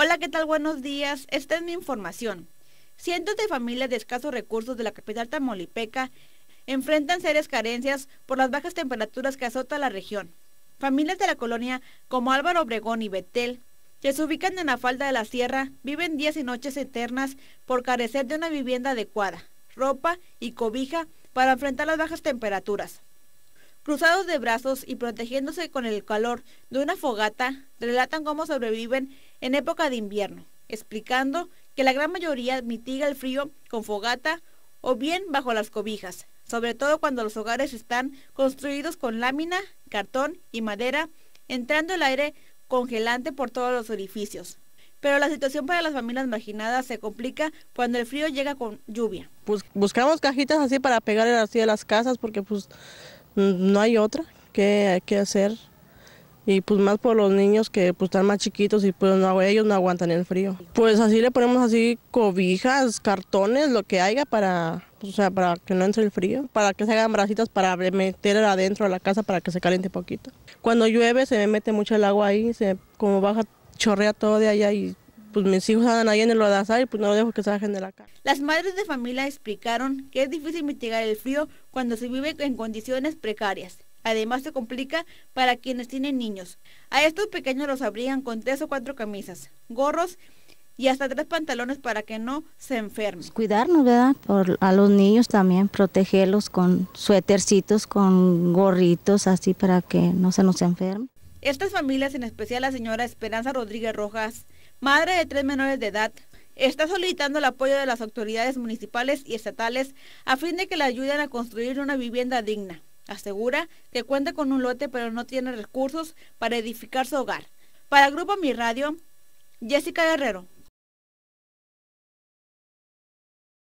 Hola, ¿qué tal? Buenos días. Esta es mi información. Cientos de familias de escasos recursos de la capital tamolipeca enfrentan serias carencias por las bajas temperaturas que azota la región. Familias de la colonia como Álvaro Obregón y Betel, que se ubican en la falda de la sierra, viven días y noches eternas por carecer de una vivienda adecuada, ropa y cobija para enfrentar las bajas temperaturas cruzados de brazos y protegiéndose con el calor de una fogata, relatan cómo sobreviven en época de invierno, explicando que la gran mayoría mitiga el frío con fogata o bien bajo las cobijas, sobre todo cuando los hogares están construidos con lámina, cartón y madera, entrando el aire congelante por todos los orificios. Pero la situación para las familias marginadas se complica cuando el frío llega con lluvia. Pues buscamos cajitas así para pegar así a las casas porque pues no hay otra que hay que hacer. Y pues más por los niños que pues están más chiquitos y pues no, ellos no aguantan el frío. Pues así le ponemos así cobijas, cartones, lo que haya para, pues, para que no entre el frío, para que se hagan bracitas para meter adentro a la casa para que se caliente poquito. Cuando llueve se mete mucho el agua ahí, se como baja, chorrea todo de allá y pues mis hijos andan ahí en el y pues no dejo que salgan de la casa. Las madres de familia explicaron que es difícil mitigar el frío cuando se vive en condiciones precarias. Además se complica para quienes tienen niños. A estos pequeños los abrigan con tres o cuatro camisas, gorros y hasta tres pantalones para que no se enfermen. Pues, cuidarnos, ¿verdad? Por, a los niños también, protegerlos con suétercitos, con gorritos, así para que no se nos enfermen. Estas familias, en especial la señora Esperanza Rodríguez Rojas, madre de tres menores de edad, está solicitando el apoyo de las autoridades municipales y estatales a fin de que le ayuden a construir una vivienda digna. Asegura que cuenta con un lote pero no tiene recursos para edificar su hogar. Para Grupo Mi Radio, Jessica Guerrero.